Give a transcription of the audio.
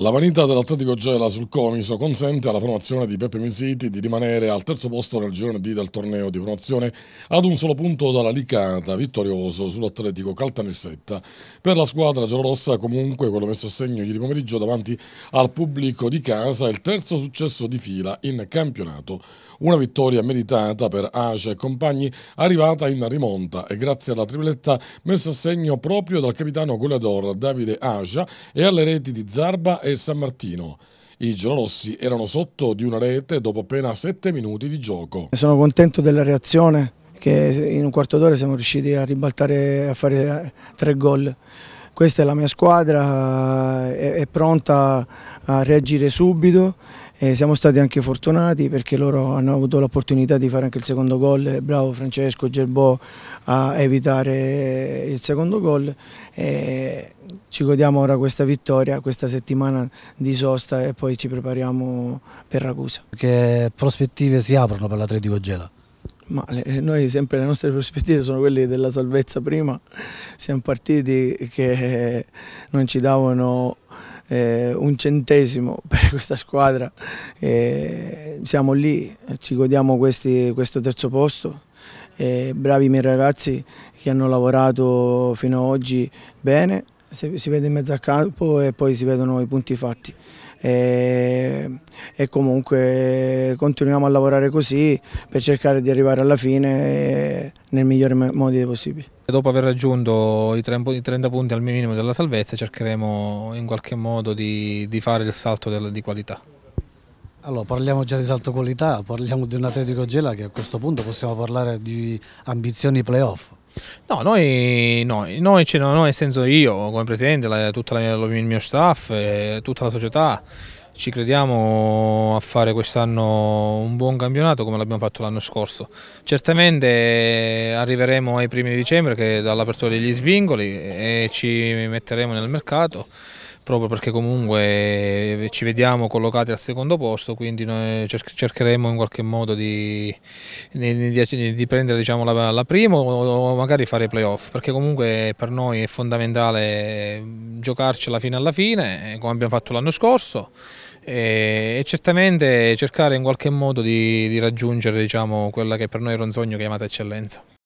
La vanità dell'Atletico Gela sul Comiso consente alla formazione di Peppe Misiti di rimanere al terzo posto nel girone D del torneo di promozione ad un solo punto dalla Licata, vittorioso sull'Atletico Caltanissetta. Per la squadra giallorossa comunque quello messo a segno ieri pomeriggio davanti al pubblico di casa è il terzo successo di fila in campionato. Una vittoria meritata per Ace e compagni arrivata in rimonta e grazie alla tripletta messa a segno proprio dal capitano goleador Davide Asia e alle reti di Zarba e e San Martino. I giallorossi erano sotto di una rete dopo appena 7 minuti di gioco. Sono contento della reazione che in un quarto d'ora siamo riusciti a ribaltare a fare tre gol questa è la mia squadra, eh, è, è pronta a reagire subito. E siamo stati anche fortunati perché loro hanno avuto l'opportunità di fare anche il secondo gol, bravo Francesco Gerbò a evitare il secondo gol. E ci godiamo ora questa vittoria, questa settimana di sosta e poi ci prepariamo per Ragusa. Che prospettive si aprono per l'Atletico Gela? Ma le, eh, noi sempre le nostre prospettive sono quelle della salvezza prima, siamo partiti che eh, non ci davano eh, un centesimo per questa squadra, eh, siamo lì, ci godiamo questi, questo terzo posto, eh, bravi i miei ragazzi che hanno lavorato fino ad oggi bene si vede in mezzo al campo e poi si vedono i punti fatti. E, e, comunque continuiamo a lavorare così per cercare di arrivare alla fine eh, nel migliore modo possibile. Dopo aver raggiunto i 30 punti al minimo della salvezza cercheremo in qualche modo di, di fare il salto di qualità. Allora, parliamo già di salto qualità, parliamo di un Atletico Gela che a questo punto possiamo parlare di ambizioni playoff. No, noi, noi, noi, cioè, noi nel senso io come presidente, la, tutta la, il mio staff, eh, tutta la società ci crediamo a fare quest'anno un buon campionato come l'abbiamo fatto l'anno scorso. Certamente arriveremo ai primi di dicembre che dall'apertura degli svingoli e ci metteremo nel mercato proprio perché comunque eh, ci vediamo collocati al secondo posto, quindi noi cercheremo in qualche modo di, di, di prendere diciamo, la, la, prima o magari fare i playoff, perché comunque per noi è fondamentale mm, giocarci alla fine alla eh, fine, come abbiamo fatto l'anno scorso, e, eh, e, certamente cercare in qualche modo di, di raggiungere diciamo, quella che per noi era un sogno chiamata eccellenza.